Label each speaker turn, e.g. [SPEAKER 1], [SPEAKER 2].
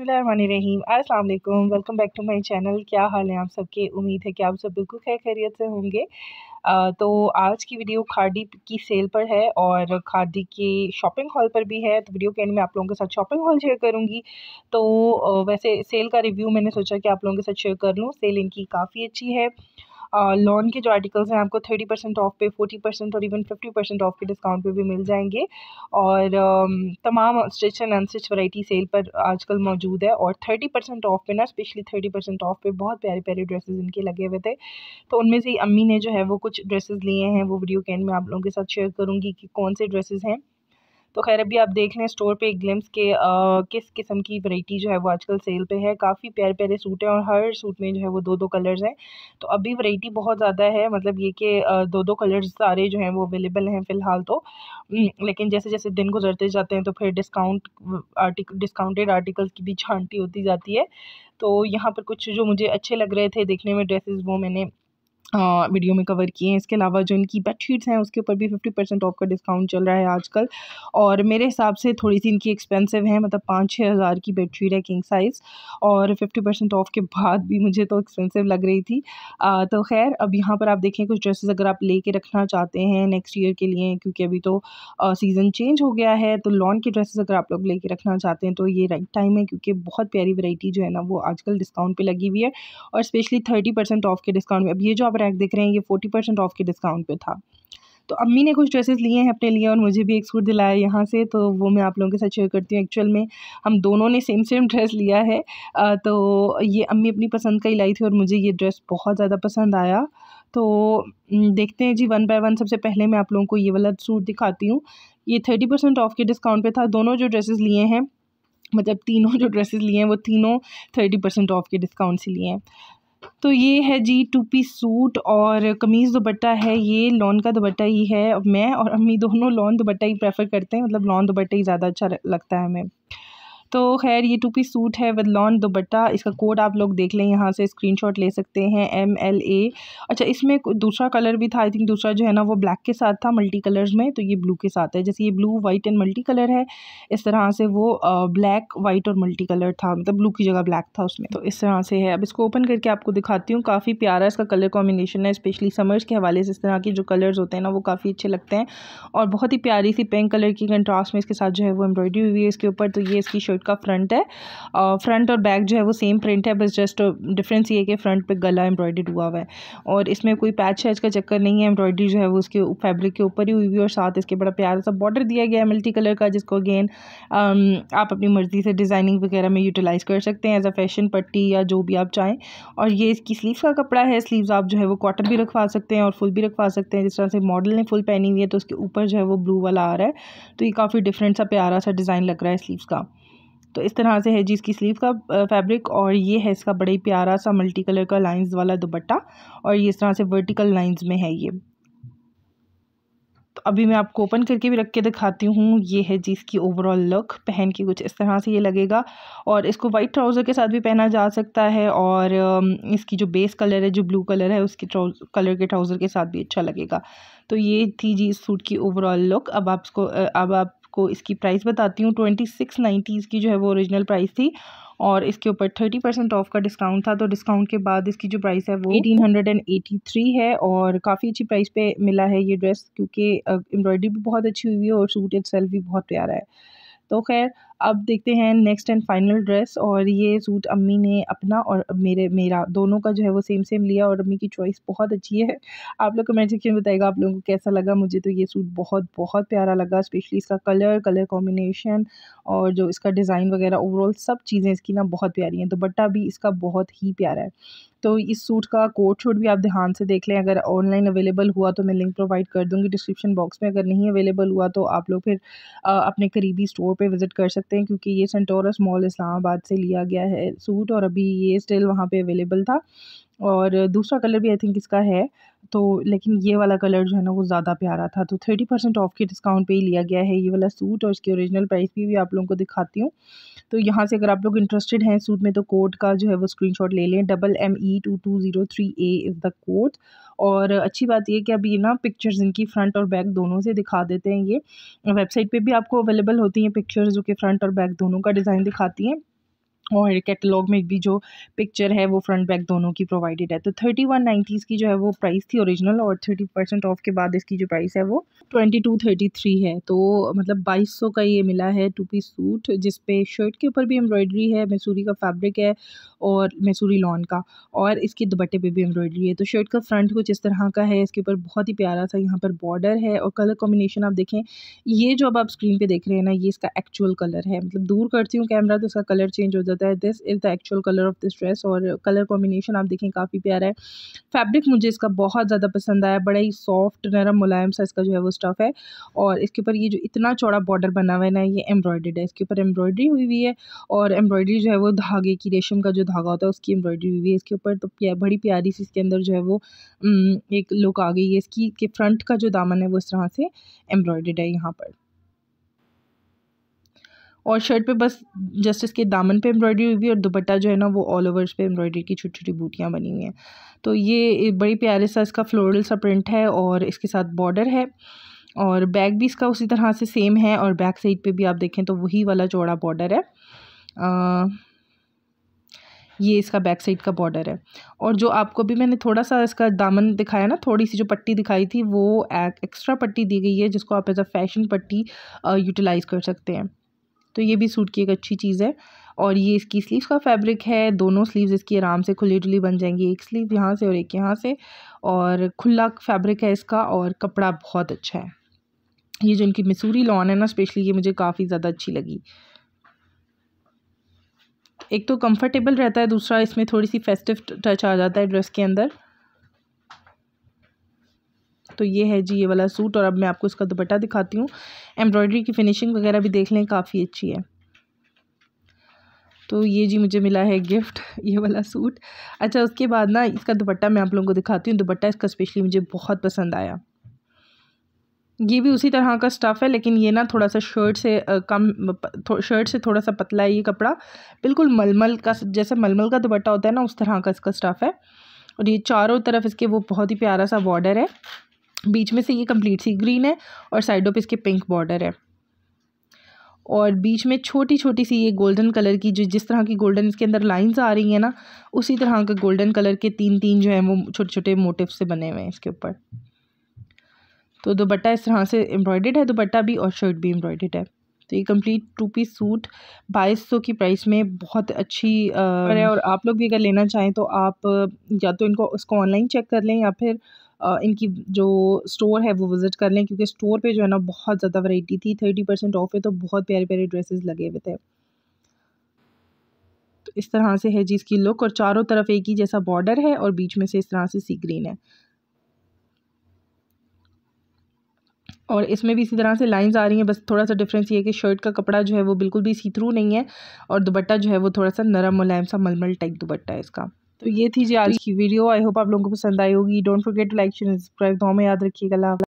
[SPEAKER 1] बसमीम अल्लाम welcome back to my channel क्या हाल है आप सबके उम्मीद है कि आप सब बिल्कुल खैर खैरियत से होंगे तो आज की वीडियो खादी की सेल पर है और खादी के शॉपिंग हॉल पर भी है तो वीडियो के एंड में आप लोगों के साथ शॉपिंग हॉल शेयर करूँगी तो वैसे सेल का रिव्यू मैंने सोचा कि आप लोगों के साथ शेयर कर लूँ सेल इनकी काफ़ी अच्छी है लॉन के जो आर्टिकल्स हैं आपको थर्टी परसेंट ऑफ पे फोर्टी परसेंट और इवन फिफ्टी परसेंट ऑफ के डिस्काउंट पे भी मिल जाएंगे और तमाम stitch and unstitch variety sale पर आजकल मौजूद है और थर्टी परसेंट ऑफ पे ना स्पेशली थर्टी परसेंट ऑफ पे बहुत प्यारे प्यारे ड्रेसेस इनके लगे हुए थे तो उनमें से अम्मी ने जो है वो कुछ ड्रेसेस लिए हैं वो वीडियो कैन में आप लोगों के साथ शेयर करूँगी कि कौन से ड्रेसेस हैं तो खैर अभी आप देख लें स्टोर पे एक ग्लिम्स के आ, किस किस्म की वैरायटी जो है वो आजकल सेल पे है काफ़ी प्यारे प्यारे सूट हैं और हर सूट में जो है वो दो दो कलर्स हैं तो अभी वैरायटी बहुत ज़्यादा है मतलब ये कि दो दो कलर्स सारे जो हैं वो अवेलेबल हैं फ़िलहाल तो लेकिन जैसे जैसे दिन गुजरते जाते हैं तो फिर डिस्काउंट आर्टिक डिस्काउंटेड आर्टिकल्स की भी छांटी होती जाती है तो यहाँ पर कुछ जो मुझे अच्छे लग रहे थे देखने में ड्रेसेस वो मैंने वीडियो में कवर किए हैं इसके अलावा जो इनकी बेडशीट्स हैं उसके ऊपर भी फिफ्टी परसेंट ऑफ का डिस्काउंट चल रहा है आजकल और मेरे हिसाब से थोड़ी सी इनकी एक्सपेंसिव मतलब है मतलब पाँच छः हज़ार की बेडशीट है किंग साइज़ और फिफ्टी परसेंट ऑफ के बाद भी मुझे तो एक्सपेंसिव लग रही थी आ, तो खैर अब यहाँ पर आप देखें कुछ ड्रेसेस अगर आप ले रखना चाहते हैं नेक्स्ट ईयर के लिए क्योंकि अभी तो सीज़न चेंज हो गया है तो लॉन के ड्रेसेस अगर आप लोग ले रखना चाहते हैं तो ये राइट टाइम है क्योंकि बहुत प्यारी वैरायटी जो है ना वो आजकल डिस्काउंट पर लगी हुई है और स्पेशली थर्टी परसेंट ऑफ के डिस्काउंट में अब ये जो आप सब रैक देख रहे हैं ये फोर्टी परसेंट ऑफ के डिस्काउंट पे था तो अम्मी ने कुछ ड्रेसेस लिए हैं अपने लिए और मुझे भी एक सूट दिलाया यहाँ से तो वो मैं आप लोगों के साथ शेयर करती हूँ एक्चुअल में हम दोनों ने सेम सेम ड्रेस लिया है तो ये अम्मी अपनी पसंद का ही लाई थी और मुझे ये ड्रेस बहुत ज़्यादा पसंद आया तो देखते हैं जी वन बाय वन सबसे पहले मैं आप लोगों को ये वाला सूट दिखाती हूँ ये थर्टी परसेंट ऑफ के डिस्काउंट पे था दोनों जो ड्रेसेस लिए हैं मतलब तीनों जो ड्रेसेस लिए हैं वो तीनों थर्टी परसेंट ऑफ के डिस्काउंट से लिए हैं तो ये है जी टू पीस सूट और कमीज़ दुपट्टा है ये लॉन का दुपट्टा ही है मैं और अम्मी दोनों लॉन दुपट्टा ही प्रेफर करते हैं मतलब लॉन दुपट्टा ही ज़्यादा अच्छा लगता है हमें तो खैर ये टू पीस सूट है विद लॉन दुपट्टा इसका कोड आप लोग देख लें यहाँ से स्क्रीनशॉट ले सकते हैं एम एल ए अच्छा इसमें दूसरा कलर भी था आई थिंक दूसरा जो है ना वो ब्लैक के साथ था मल्टी कलर्स में तो ये ब्लू के साथ है जैसे ये blue white and multi colour है इस तरह से वो ब्लैक वाइट और मल्टी कलर था मतलब ब्लू की जगह ब्लैक था उसमें तो इस तरह से है अब इसको ओपन करके आपको दिखाती हूँ काफ़ी प्यारा इसका कलर कॉम्बिनेशन है स्पेशली समर्स के हवाले से इस तरह के जो कलर्स होते हैं ना वो काफ़ी अच्छे लगते हैं और बहुत ही प्यारी सी पिंक कलर की कंट्रास्ट में इसके साथ जो है वो एम्ब्रॉयडरी हुई है इसके ऊपर तो ये इसकी शर्ट शर्ट का फ्रंट है और फ्रंट और बैक जो है वो सेम प्रिंट है बस जस्ट डिफरेंस ये है कि फ्रंट पे गला एम्ब्रॉयडेड हुआ हुआ है और इसमें कोई पैच शैच का चक्कर नहीं है एम्ब्रॉयडरी जो है वो उसके फैब्रिक के ऊपर ही हुई हुई और साथ इसके बड़ा प्यारा सा बॉर्डर दिया गया है मल्टी कलर का जिसको अगेन आप अपनी मर्ज़ी से डिज़ाइनिंग वगैरह में यूटिलाइज़ कर सकते हैं एज अ फैशन पट्टी या जो भी आप चाहें और ये इसकी स्लीव का कपड़ा है स्लीव्स आप जो है वो कॉटन भी रखवा सकते हैं और फुल भी रखवा सकते हैं जिस तरह से मॉडल ने फुल पहनी हुई है तो उसके ऊपर जो है वो ब्लू वाला आ रहा है तो ये काफ़ी डिफरेंट सा प्यारा सा डिज़ाइन लग रहा है स्लीव्स का तो इस तरह से है जी इसकी स्लीव का फैब्रिक और ये है इसका बड़े प्यारा सा मल्टी कलर का लाइंस वाला दुपट्टा और ये इस तरह से वर्टिकल लाइंस में है ये तो अभी मैं आपको ओपन करके भी रख के दिखाती हूँ ये है जी इसकी ओवरऑल लुक पहन के कुछ इस तरह से ये लगेगा और इसको वाइट ट्राउज़र के साथ भी पहना जा सकता है और इसकी जो बेस कलर है जो ब्लू कलर है उसके कलर के ट्राउज़र के साथ भी अच्छा लगेगा तो ये थी जी इस सूट की ओवरऑल लुक अब आप इसको अब आप आपको इसकी प्राइस बताती हूँ ट्वेंटी सिक्स नाइन्टी इसकी जो है वो ओरिजिनल प्राइस थी और इसके ऊपर थर्टी परसेंट ऑफ का डिस्काउंट था तो डिस्काउंट के बाद इसकी जो प्राइस है वो eighteen hundred and eighty three है और काफ़ी अच्छी प्राइस पे मिला है ये ड्रेस क्योंकि एम्ब्रॉयडरी भी बहुत अच्छी हुई है और सूट इट भी बहुत प्यारा है तो खैर अब देखते हैं नेक्स्ट एंड फाइनल ड्रेस और ये सूट अम्मी ने अपना और मेरे मेरा दोनों का जो है वो सेम सेम लिया और अम्मी की चॉइस बहुत अच्छी है आप लोग कमेंट सेक्शन में बताएगा आप लोगों को कैसा लगा मुझे तो ये सूट बहुत बहुत प्यारा लगा स्पेशली इसका कलर कलर कॉम्बिनेशन और जो इसका डिज़ाइन वगैरह ओवरऑल सब चीज़ें इसकी ना बहुत प्यारी हैं दुपट्टा तो भी इसका बहुत ही प्यारा है तो इस सूट का कोट शूट भी आप ध्यान से देख लें अगर ऑनलाइन अवेलेबल हुआ तो मैं लिंक प्रोवाइड कर दूँगी डिस्क्रिप्शन बॉक्स में अगर नहीं अवेलेबल हुआ तो आप लोग फिर अपने करीबी स्टोर पर विज़िट कर सकते सकते हैं क्योंकि ये सेंटोरस मॉल इस्लामाबाद से लिया गया है सूट और अभी ये स्टिल वहाँ पे अवेलेबल था और दूसरा कलर भी आई थिंक इसका है तो लेकिन ये वाला कलर जो है ना वो ज़्यादा प्यारा था तो थर्टी परसेंट ऑफ के डिस्काउंट पे ही लिया गया है ये वाला सूट और इसकी ओरिजिनल प्राइस भी, भी आप लोगों को दिखाती हूँ तो यहाँ से अगर आप लोग इंटरेस्टेड हैं सूट में तो कोड का जो है वो शॉट ले लें double M E two two zero three A is the code और अच्छी बात यह कि अब ये ना पिक्चर्स इनकी फ्रंट और बैक दोनों से दिखा देते हैं ये वेबसाइट पे भी आपको अवेलेबल होती हैं पिक्चर्स जो कि फ्रंट और बैक दोनों का डिज़ाइन दिखाती हैं और कैटलॉग में भी जो पिक्चर है वो फ्रंट बैक दोनों की प्रोवाइडेड है तो थर्टी वन नाइन्टीज़ की जो है वो प्राइस थी ओरिजिनल और थर्टी परसेंट ऑफ के बाद इसकी जो प्राइस है वो ट्वेंटी टू थर्टी थ्री है तो मतलब बाईस सौ का ये मिला है टू पीस सूट जिस शर्ट के ऊपर भी एम्ब्रॉयडरी है मैसूरी का फैब्रिक है और मैसूरी लॉन का और इसके दुपट्टे पर भी एम्ब्रॉयडरी है तो शर्ट का फ्रंट कुछ इस तरह का है इसके ऊपर बहुत ही प्यारा सा यहाँ पर बॉर्डर है और कलर कॉम्बिनेशन आप देखें ये जो अब आप स्क्रीन पर देख रहे हैं ना ये इसका एक्चुअल कलर है मतलब दूर करती हूँ कैमरा तो इसका कलर चेंज हो जाता होता है this is the actual colour of this dress और कलर कॉम्बिनेशन आप देखें काफ़ी प्यारा है फैब्रिक मुझे इसका बहुत ज़्यादा पसंद आया बड़ा ही सॉफ्ट नरम मुलायम सा इसका जो है वो स्टफ़ है और इसके ऊपर ये जो इतना चौड़ा बॉर्डर बना हुआ है ना ये एम्ब्रॉयडेड है इसके ऊपर एम्ब्रॉयडरी हुई हुई है और एम्ब्रॉयडरी जो है वो धागे की रेशम का जो धागा होता है उसकी एम्ब्रॉयडरी हुई हुई है इसके ऊपर तो बड़ी प्यारी सी इसके अंदर जो है वो एक लुक आ गई है इसकी के फ्रंट का जो दामन है वो इस तरह से एम्ब्रॉयडेड है यहाँ पर और शर्ट पे बस जस्ट इसके दामन पे एम्ब्रॉयडरी हुई हुई है और दुपट्टा जो है ना वो ऑल ओवर पे एम्ब्रॉयडरी की छोटी छोटी बूटियाँ बनी हुई हैं तो ये बड़ी प्यारे सा इसका फ्लोरल सा प्रिंट है और इसके साथ बॉर्डर है और बैग भी इसका उसी तरह से सेम है और बैक साइड पर भी आप देखें तो वही वाला चौड़ा बॉर्डर है आ, ये इसका बैक साइड का बॉर्डर है और जो आपको भी मैंने थोड़ा सा इसका दामन दिखाया ना थोड़ी सी जो पट्टी दिखाई थी वो एक्स्ट्रा पट्टी दी गई है जिसको आप एज अ फैशन पट्टी यूटिलाइज़ कर सकते हैं तो ये भी सूट की एक अच्छी चीज़ है और ये इसकी स्लीव्स का फैब्रिक है दोनों स्लीव्स इसकी आराम से खुली डुली बन जाएंगी एक स्लीव यहाँ से और एक यहाँ से और खुला फैब्रिक है इसका और कपड़ा बहुत अच्छा है ये जो इनकी मसूरी लॉन है ना स्पेशली ये मुझे काफ़ी ज़्यादा अच्छी लगी एक तो कंफर्टेबल रहता है दूसरा इसमें थोड़ी सी फेस्टिव टच आ जाता है ड्रेस के अंदर तो ये है जी ये वाला सूट और अब मैं आपको इसका दुपट्टा दिखाती हूँ एम्ब्रॉयडरी की फिनिशिंग वगैरह भी देख लें काफ़ी अच्छी है तो ये जी मुझे मिला है गिफ्ट ये वाला सूट अच्छा उसके बाद ना इसका दुपट्टा मैं आप लोगों को दिखाती हूँ दुपट्टा इसका स्पेशली मुझे बहुत पसंद आया ये भी उसी तरह का स्टफ़ है लेकिन ये ना थोड़ा सा शर्ट से कम शर्ट से थोड़ा सा पतला है ये कपड़ा बिल्कुल मलमल का जैसे मलमल का दुपट्टा होता है ना उस तरह का इसका स्टफ़ है और ये चारों तरफ इसके वो बहुत ही प्यारा सा बॉर्डर है बीच में से ये कंप्लीट सी ग्रीन है और साइडों पे इसके पिंक बॉर्डर है और बीच में छोटी छोटी सी ये गोल्डन कलर की जो जिस तरह की गोल्डन इसके अंदर लाइंस आ रही हैं ना उसी तरह के गोल्डन कलर के तीन तीन जो हैं वो छोटे छोटे मोटिव से बने हुए हैं इसके ऊपर तो दुपट्टा इस तरह से एम्ब्रॉयडेड है दुपट्टा भी और शर्ट भी एम्ब्रॉयडेड है तो ये कंप्लीट टू पीस सूट बाईस सौ की प्राइस में बहुत अच्छी आ, है और आप लोग भी अगर लेना चाहें तो आप या तो इनको उसको ऑनलाइन चेक कर लें या फिर इनकी जो स्टोर है वो विज़िट कर लें क्योंकि स्टोर पे जो है ना बहुत ज़्यादा वैरायटी थी थर्टी परसेंट ऑफ है तो बहुत प्यारे प्यारे ड्रेसेस लगे हुए थे तो इस तरह से है जी इसकी लुक और चारों तरफ एक ही जैसा बॉर्डर है और बीच में से इस तरह से सी ग्रीन है और इसमें भी इसी तरह से लाइंस आ रही हैं बस थोड़ा सा डिफरेंस ये है कि शर्ट का कपड़ा जो है वो बिल्कुल भी सी थ्रू नहीं है और दुपट्टा जो है वो थोड़ा सा नरम मुलायम सा मलमल टाइप दुपट्टा है इसका तो ये थी जी आज की वीडियो आई होप आप लोगों को पसंद आई होगी don't forget to like share subscribe दो हमें याद रखिएगा